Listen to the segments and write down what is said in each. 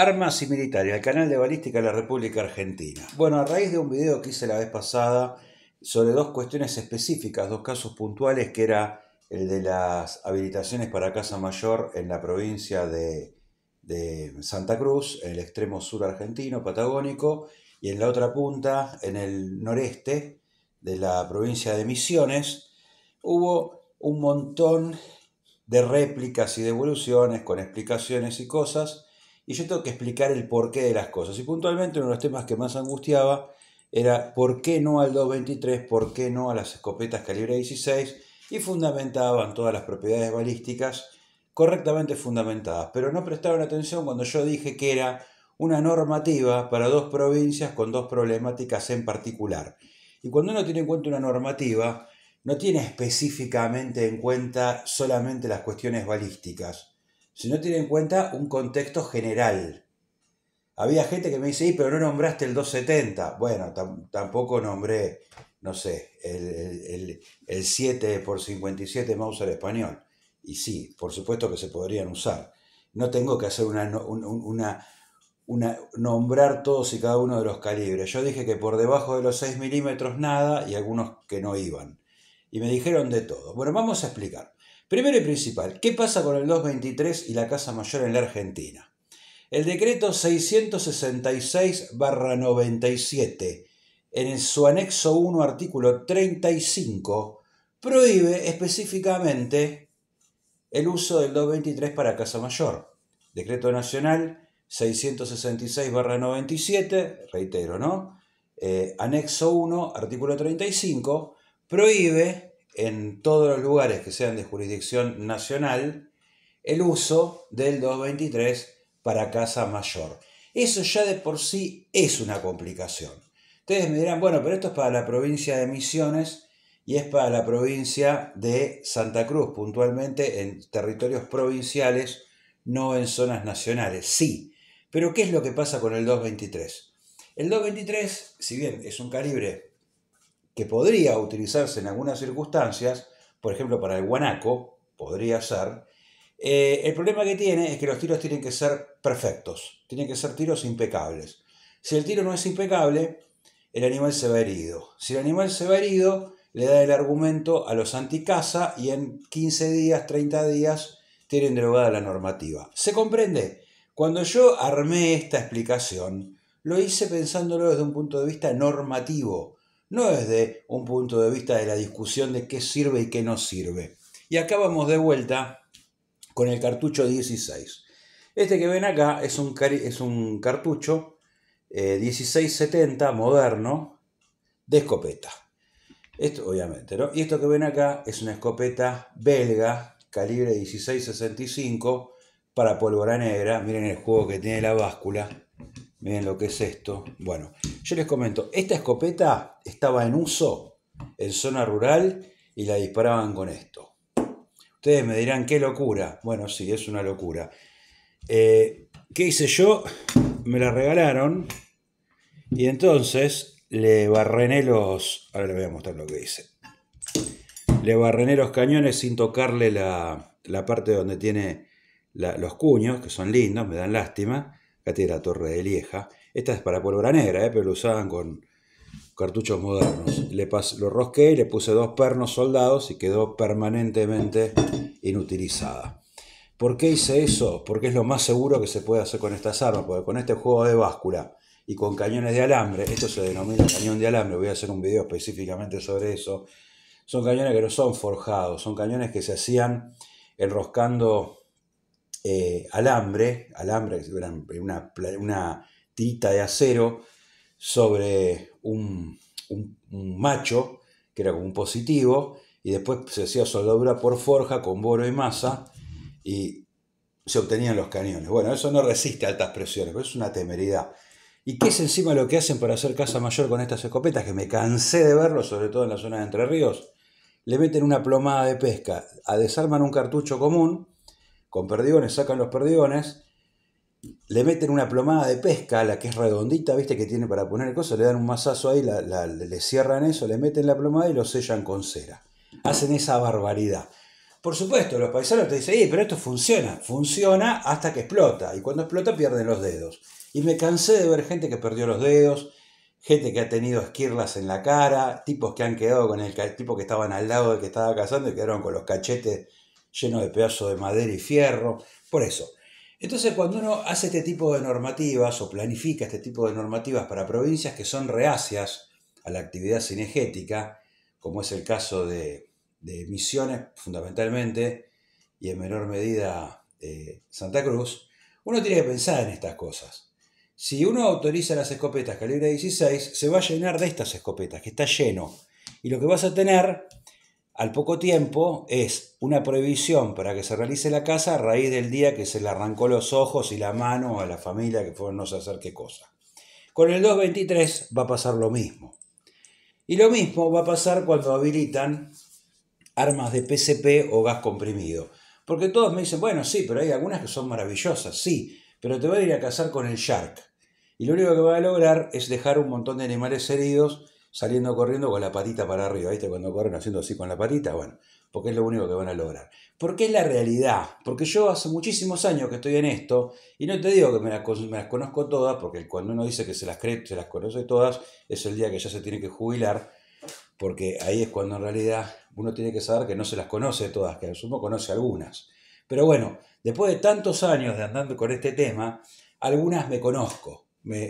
Armas y militares, el canal de balística de la República Argentina. Bueno, a raíz de un video que hice la vez pasada sobre dos cuestiones específicas, dos casos puntuales, que era el de las habilitaciones para Casa Mayor en la provincia de, de Santa Cruz, en el extremo sur argentino, patagónico, y en la otra punta, en el noreste de la provincia de Misiones, hubo un montón de réplicas y devoluciones con explicaciones y cosas y yo tengo que explicar el porqué de las cosas. Y puntualmente uno de los temas que más angustiaba era por qué no al 223, por qué no a las escopetas calibre 16 y fundamentaban todas las propiedades balísticas correctamente fundamentadas, pero no prestaban atención cuando yo dije que era una normativa para dos provincias con dos problemáticas en particular. Y cuando uno tiene en cuenta una normativa, no tiene específicamente en cuenta solamente las cuestiones balísticas, si no tiene en cuenta un contexto general. Había gente que me dice, pero no nombraste el 270. Bueno, tampoco nombré, no sé, el, 7 por 57 Mauser español. Y sí, por supuesto que se podrían usar. No tengo que hacer una, una una, nombrar todos y cada uno de los calibres. Yo dije que por debajo de los 6 milímetros nada y algunos que no iban. Y me dijeron de todo. Bueno, vamos a explicar. Primero y principal, ¿qué pasa con el 223 y la Casa Mayor en la Argentina? El decreto 666-97, en su anexo 1, artículo 35, prohíbe específicamente el uso del 223 para Casa Mayor. Decreto Nacional 666-97, reitero, ¿no? Eh, anexo 1, artículo 35, prohíbe en todos los lugares que sean de jurisdicción nacional el uso del 223 para casa mayor. Eso ya de por sí es una complicación. Ustedes me dirán, bueno, pero esto es para la provincia de Misiones y es para la provincia de Santa Cruz, puntualmente en territorios provinciales, no en zonas nacionales. Sí, pero ¿qué es lo que pasa con el 223? El 223, si bien es un calibre que podría utilizarse en algunas circunstancias, por ejemplo para el guanaco, podría ser, eh, el problema que tiene es que los tiros tienen que ser perfectos, tienen que ser tiros impecables. Si el tiro no es impecable, el animal se va herido. Si el animal se va herido, le da el argumento a los anticaza y en 15 días, 30 días, tienen derogada la normativa. ¿Se comprende? Cuando yo armé esta explicación, lo hice pensándolo desde un punto de vista normativo, no desde un punto de vista de la discusión de qué sirve y qué no sirve. Y acá vamos de vuelta con el cartucho 16. Este que ven acá es un, es un cartucho 1670 eh, moderno de escopeta. Esto, obviamente, ¿no? Y esto que ven acá es una escopeta belga, calibre 1665, para pólvora negra. Miren el juego que tiene la báscula. Miren lo que es esto. Bueno, yo les comento, esta escopeta estaba en uso en zona rural y la disparaban con esto. Ustedes me dirán, qué locura. Bueno, sí, es una locura. Eh, ¿Qué hice yo? Me la regalaron y entonces le barrené los... Ahora les voy a mostrar lo que hice. Le barrené los cañones sin tocarle la, parte donde tiene los cuños, que son lindos, me dan lástima la Torre de Lieja. Esta es para pólvora negra, eh, pero lo usaban con cartuchos modernos. Le lo rosqué y le puse dos pernos soldados y quedó permanentemente inutilizada. ¿Por qué hice eso? Porque es lo más seguro que se puede hacer con estas armas, porque con este juego de báscula y con cañones de alambre, esto se denomina cañón de alambre, voy a hacer un video específicamente sobre eso, son cañones que no son forjados, son cañones que se hacían enroscando eh, alambre, alambre, una, una tirita de acero sobre un, macho, que era como un positivo, y después se hacía soldadura por forja con boro y masa, y se obtenían los cañones. Bueno, eso no resiste a altas presiones, pero es una temeridad. ¿Y qué es encima lo que hacen para hacer casa mayor con estas escopetas? Que me cansé de verlo, sobre todo en la zona de Entre Ríos. Le meten una plomada de pesca, a desarman un cartucho común, con perdigones, sacan los perdigones, le meten una plomada de pesca, la que es redondita, viste, que tiene para poner cosas, le dan un mazazo ahí, le cierran eso, le meten la plomada y lo sellan con cera. Hacen esa barbaridad. Por supuesto, los paisanos te dicen, eh, pero esto funciona, funciona hasta que explota, y cuando explota pierden los dedos. Y me cansé de ver gente que perdió los dedos, gente que ha tenido esquirlas en la cara, tipos que han quedado con el tipo que estaban al lado del que estaba cazando y quedaron con los cachetes lleno de pedazos de madera y fierro, por eso. Entonces, cuando uno hace este tipo de normativas o planifica este tipo de normativas para provincias que son reacias a la actividad cinegética, como es el caso de, de Misiones fundamentalmente y en menor medida eh, Santa Cruz, uno tiene que pensar en estas cosas. Si uno autoriza las escopetas calibre 16, se va a llenar de estas escopetas, que está lleno. Y lo que vas a tener al poco tiempo es una prohibición para que se realice la casa a raíz del día que se le arrancó los ojos y la mano a la familia que fueron no sé hacer qué cosa. Con el 223 va a pasar lo mismo. Y lo mismo va a pasar cuando habilitan armas de PCP o gas comprimido. Porque todos me dicen, bueno, sí, pero hay algunas que son maravillosas, sí, pero te voy a ir a cazar con el shark. Y lo único que va a lograr es dejar un montón de animales heridos saliendo corriendo con la patita para arriba, ¿viste? Cuando corren haciendo así con la patita, bueno, porque es lo único que van a lograr. Porque es la realidad, porque yo hace muchísimos años que estoy en esto, y no te digo que me las, conozco todas, porque cuando uno dice que se las cree, se las conoce todas, es el día que ya se tiene que jubilar, porque ahí es cuando en realidad uno tiene que saber que no se las conoce todas, que al sumo conoce algunas. Pero bueno, después de tantos años de andando con este tema, algunas me conozco.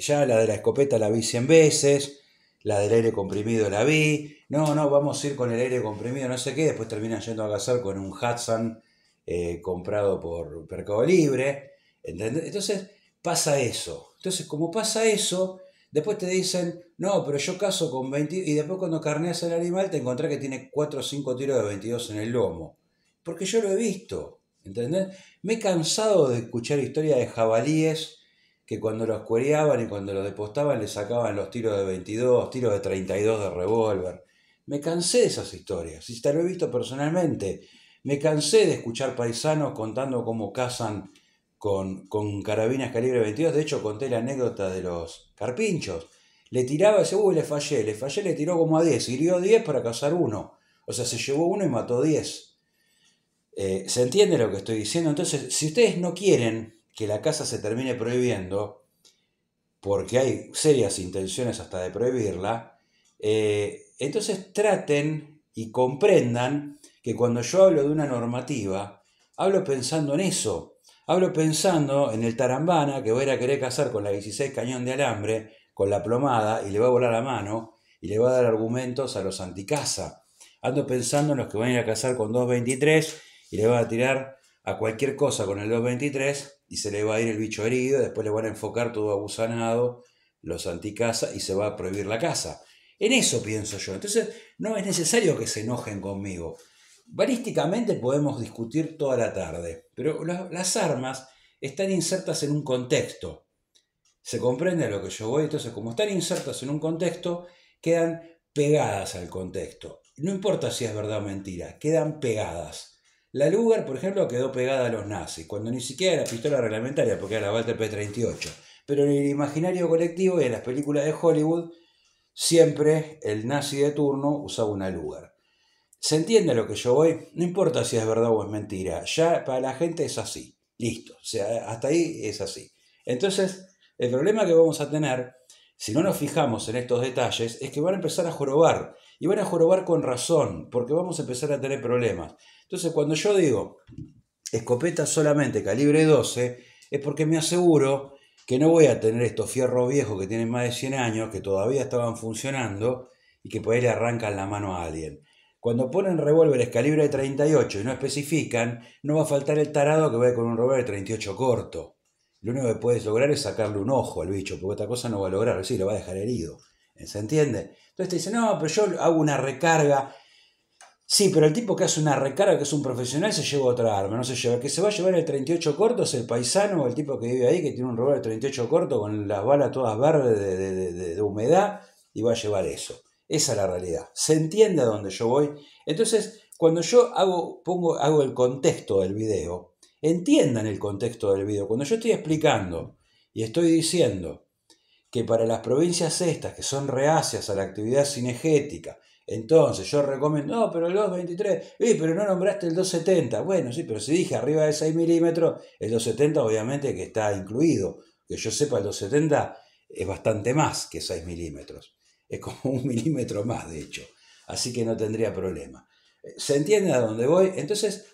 ya la de la escopeta la vi 100 veces, la del aire comprimido la vi, no, no, vamos a ir con el aire comprimido, no sé qué, después terminan yendo a cazar con un Hudson eh, comprado por Mercado Libre, Entonces pasa eso, entonces como pasa eso, después te dicen, no, pero yo caso con 20, y después cuando carneas el animal te encontrás que tiene 4 o 5 tiros de 22 en el lomo, porque yo lo he visto, ¿entendés? Me he cansado de escuchar historias de jabalíes, que cuando los cuereaban y cuando los depostaban le sacaban los tiros de 22, tiros de 32 de revólver. Me cansé de esas historias, y te lo he visto personalmente. Me cansé de escuchar paisanos contando cómo cazan con, con carabinas calibre 22. De hecho, conté la anécdota de los carpinchos. Le tiraba ese, uy, le fallé, le fallé, le tiró como a 10, hirió 10 para cazar uno. O sea, se llevó uno y mató 10. Eh, ¿Se entiende lo que estoy diciendo? Entonces, si ustedes no quieren que la casa se termine prohibiendo, porque hay serias intenciones hasta de prohibirla, eh, entonces traten y comprendan que cuando yo hablo de una normativa, hablo pensando en eso, hablo pensando en el tarambana que va a ir a querer casar con la 16 cañón de alambre, con la plomada, y le va a volar la mano, y le va a dar argumentos a los anticasa. Ando pensando en los que van a ir a casar con 223 y le va a tirar a cualquier cosa con el 223 y se le va a ir el bicho herido, después le van a enfocar todo abusanado, los anticasa y se va a prohibir la casa. En eso pienso yo. Entonces, no es necesario que se enojen conmigo. Balísticamente podemos discutir toda la tarde, pero las armas están insertas en un contexto. Se comprende a lo que yo voy, entonces como están insertas en un contexto, quedan pegadas al contexto. No importa si es verdad o mentira, quedan pegadas. La Lugar, por ejemplo, quedó pegada a los nazis, cuando ni siquiera era pistola reglamentaria, porque era la Walter P-38. Pero en el imaginario colectivo y en las películas de Hollywood, siempre el nazi de turno usaba una Lugar. ¿Se entiende lo que yo voy? No importa si es verdad o es mentira, ya para la gente es así. Listo, o sea, hasta ahí es así. Entonces, el problema que vamos a tener, si no nos fijamos en estos detalles, es que van a empezar a jorobar. Y van a jorobar con razón, porque vamos a empezar a tener problemas. Entonces, cuando yo digo escopeta solamente calibre 12, es porque me aseguro que no voy a tener estos fierros viejos que tienen más de 100 años, que todavía estaban funcionando y que por ahí le arrancan la mano a alguien. Cuando ponen revólveres calibre 38 y no especifican, no va a faltar el tarado que vaya con un revólver 38 corto. Lo único que puedes lograr es sacarle un ojo al bicho, porque esta cosa no va a lograr, sí, lo va a dejar herido. ¿Se entiende? Entonces te dicen, no, pero yo hago una recarga Sí, pero el tipo que hace una recarga, que es un profesional, se lleva otra arma, no se lleva. que se va a llevar el 38 corto es el paisano o el tipo que vive ahí, que tiene un de 38 corto con las balas todas verdes de, de, humedad y va a llevar eso. Esa es la realidad. Se entiende a dónde yo voy. Entonces, cuando yo hago, pongo, hago el contexto del video, entiendan el contexto del video. Cuando yo estoy explicando y estoy diciendo que para las provincias estas, que son reacias a la actividad cinegética, entonces, yo recomiendo, no, pero el 223, pero no nombraste el 270. Bueno, sí, pero si dije arriba de 6 milímetros, el 270 obviamente que está incluido. Que yo sepa, el 270 es bastante más que 6 milímetros. Es como un milímetro más, de hecho. Así que no tendría problema. ¿Se entiende a dónde voy? Entonces,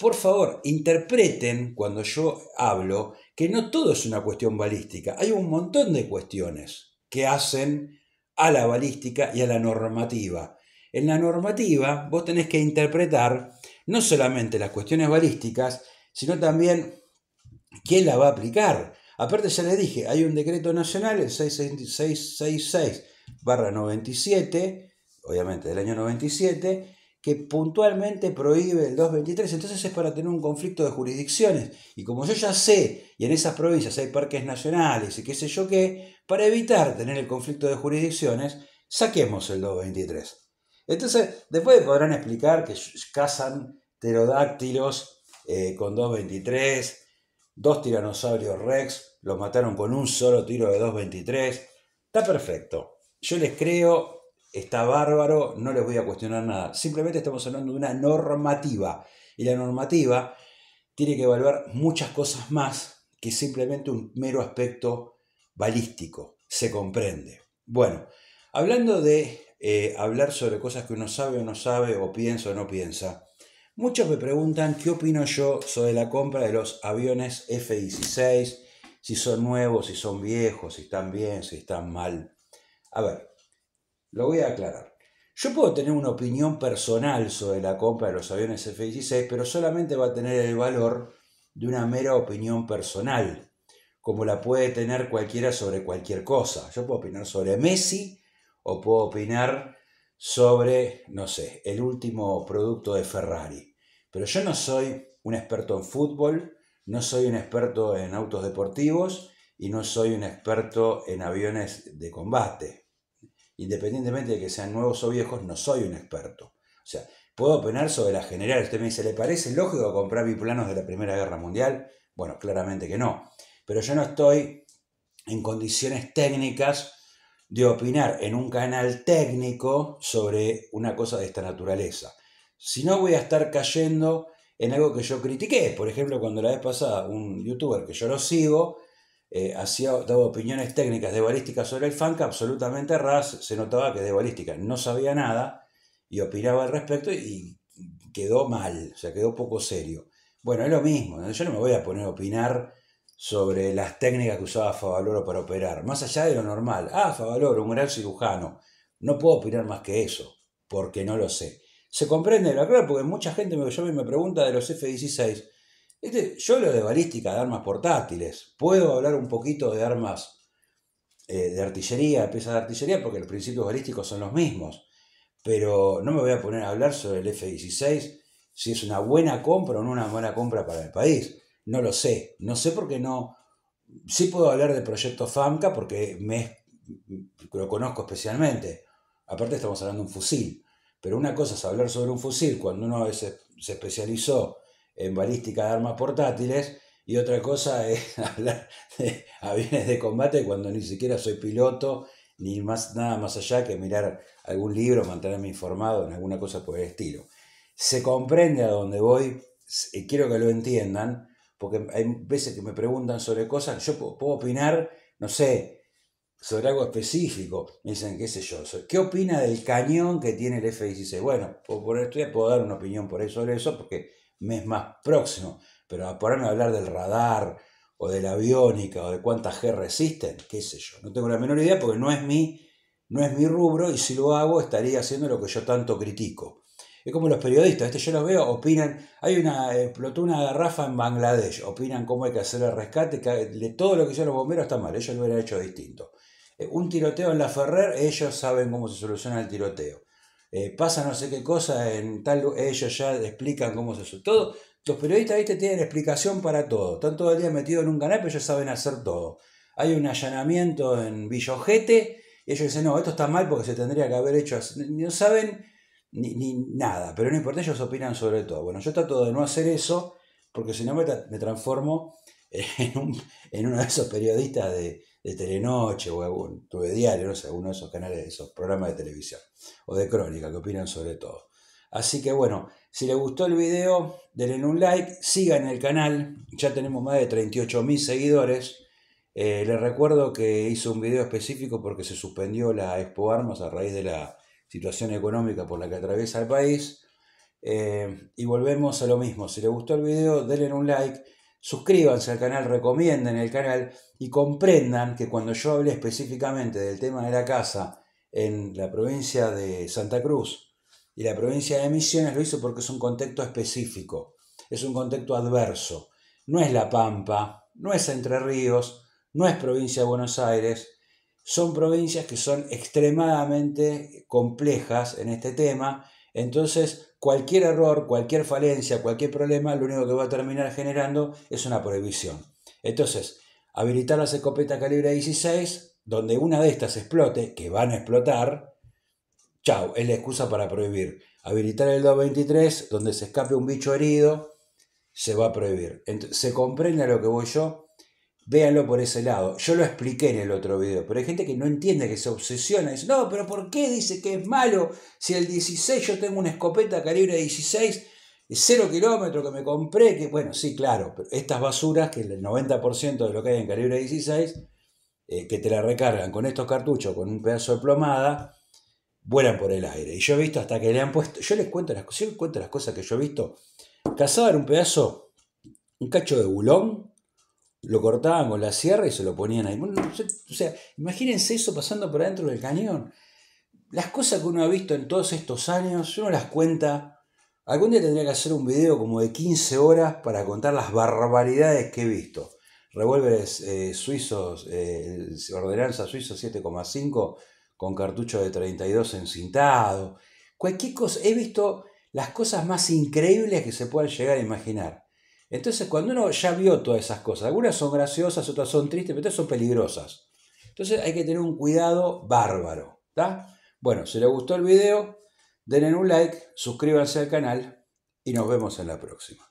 por favor, interpreten cuando yo hablo que no todo es una cuestión balística. Hay un montón de cuestiones que hacen a la balística y a la normativa. En la normativa vos tenés que interpretar no solamente las cuestiones balísticas, sino también quién la va a aplicar. Aparte ya les dije, hay un decreto nacional, el 666 97, obviamente del año 97, que puntualmente prohíbe el 223, entonces es para tener un conflicto de jurisdicciones. Y como yo ya sé, y en esas provincias hay parques nacionales y qué sé yo qué, para evitar tener el conflicto de jurisdicciones, saquemos el 223. Entonces, después podrán explicar que cazan pterodáctilos eh, con 223, dos tiranosaurios rex, los mataron con un solo tiro de 223. Está perfecto. Yo les creo, está bárbaro, no les voy a cuestionar nada. Simplemente estamos hablando de una normativa. Y la normativa tiene que evaluar muchas cosas más que simplemente un mero aspecto balístico. Se comprende. Bueno, hablando de eh, hablar sobre cosas que uno sabe o no sabe, o piensa o no piensa, muchos me preguntan qué opino yo sobre la compra de los aviones F-16, si son nuevos, si son viejos, si están bien, si están mal. A ver, lo voy a aclarar. Yo puedo tener una opinión personal sobre la compra de los aviones F-16, pero solamente va a tener el valor de una mera opinión personal, como la puede tener cualquiera sobre cualquier cosa. Yo puedo opinar sobre Messi o puedo opinar sobre, no sé, el último producto de Ferrari. Pero yo no soy un experto en fútbol, no soy un experto en autos deportivos y no soy un experto en aviones de combate independientemente de que sean nuevos o viejos, no soy un experto. O sea, puedo opinar sobre la general. Usted me dice, ¿le parece lógico comprar biplanos de la Primera Guerra Mundial? Bueno, claramente que no. Pero yo no estoy en condiciones técnicas de opinar en un canal técnico sobre una cosa de esta naturaleza. Si no, voy a estar cayendo en algo que yo critiqué. Por ejemplo, cuando la vez pasada un youtuber que yo lo sigo eh, hacía, daba opiniones técnicas de balística sobre el FANCA absolutamente ras, se notaba que de balística no sabía nada y opinaba al respecto y quedó mal, o sea, quedó poco serio. Bueno, es lo mismo, yo no me voy a poner a opinar sobre las técnicas que usaba Favaloro para operar, más allá de lo normal. Ah, Favaloro, un gran cirujano, no puedo opinar más que eso, porque no lo sé. Se comprende, la aclaro, porque mucha gente me, y me pregunta de los F-16, este, yo hablo de balística, de armas portátiles, puedo hablar un poquito de armas eh, de artillería, de piezas de artillería, porque los principios balísticos son los mismos, pero no me voy a poner a hablar sobre el F-16, si es una buena compra o no una buena compra para el país. No lo sé, no sé por qué no... Sí puedo hablar del proyecto FAMCA porque me, lo conozco especialmente. Aparte estamos hablando de un fusil, pero una cosa es hablar sobre un fusil cuando uno se, se especializó en balística de armas portátiles y otra cosa es hablar de aviones de combate cuando ni siquiera soy piloto, ni más, nada más allá que mirar algún libro, mantenerme informado en alguna cosa por el estilo. Se comprende a dónde voy, y quiero que lo entiendan, porque hay veces que me preguntan sobre cosas, yo puedo opinar, no sé, sobre algo específico, me dicen, qué sé yo, ¿qué opina del cañón que tiene el F-16? Bueno, por estudio puedo dar una opinión por eso, sobre eso, porque mes más próximo, pero a ponerme a hablar del radar o de la aviónica o de cuántas G resisten, qué sé yo, no tengo la menor idea porque no es mi, no es mi rubro y si lo hago estaría haciendo lo que yo tanto critico. Es como los periodistas, este yo los veo, opinan, hay una, explotó una garrafa en Bangladesh, opinan cómo hay que hacer el rescate, de todo lo que hicieron los bomberos está mal, ellos lo hubieran hecho distinto. Eh, un tiroteo en la Ferrer, ellos saben cómo se soluciona el tiroteo. Eh, pasa no sé qué cosa, en tal ellos ya explican cómo se hace todo. Los periodistas te tienen explicación para todo. Están todo el día metidos en un canal, pero ellos saben hacer todo. Hay un allanamiento en Villojete y ellos dicen, no, esto está mal porque se tendría que haber hecho así. No saben ni, nada, pero no importa, ellos opinan sobre todo. Bueno, yo trato de no hacer eso porque si no me, transformo en, uno de esos periodistas de, de Telenoche o algún Tuve Diario, no sé, alguno de esos canales, esos programas de televisión o de crónica que opinan sobre todo. Así que bueno, si les gustó el video, denle un like, sigan el canal, ya tenemos más de 38.000 seguidores. Eh, les recuerdo que hice un video específico porque se suspendió la Expo Armas a raíz de la situación económica por la que atraviesa el país. Eh, y volvemos a lo mismo, si les gustó el video, denle un like suscríbanse al canal, recomienden el canal y comprendan que cuando yo hablé específicamente del tema de la casa en la provincia de Santa Cruz y la provincia de Misiones, lo hice porque es un contexto específico, es un contexto adverso. No es La Pampa, no es Entre Ríos, no es provincia de Buenos Aires, son provincias que son extremadamente complejas en este tema, entonces cualquier error, cualquier falencia, cualquier problema, lo único que va a terminar generando es una prohibición. Entonces, habilitar las escopetas calibre 16, donde una de estas explote, que van a explotar, chao es la excusa para prohibir. Habilitar el 223, donde se escape un bicho herido, se va a prohibir. se comprende a lo que voy yo véanlo por ese lado. Yo lo expliqué en el otro video, pero hay gente que no entiende, que se obsesiona. dice, no, pero ¿por qué dice que es malo si el 16 yo tengo una escopeta calibre 16 cero 0 kilómetro que me compré? Que bueno, sí, claro, pero estas basuras, que el 90% de lo que hay en calibre 16, eh, que te la recargan con estos cartuchos, con un pedazo de plomada, vuelan por el aire. Y yo he visto hasta que le han puesto, yo les cuento las, yo les cuento las cosas que yo he visto. Cazaban un pedazo, un cacho de bulón, lo cortaban con la sierra y se lo ponían ahí. o sea, imagínense eso pasando por adentro del cañón. Las cosas que uno ha visto en todos estos años, uno las cuenta. Algún día tendría que hacer un video como de 15 horas para contar las barbaridades que he visto. Revólveres eh, suizos, eh, ordenanza suizo 7,5 con cartucho de 32 encintado. Cualquier cosa, he visto las cosas más increíbles que se puedan llegar a imaginar. Entonces, cuando uno ya vio todas esas cosas, algunas son graciosas, otras son tristes, pero otras son peligrosas. Entonces hay que tener un cuidado bárbaro. Bueno, si les gustó el video, denle un like, suscríbanse al canal y nos vemos en la próxima.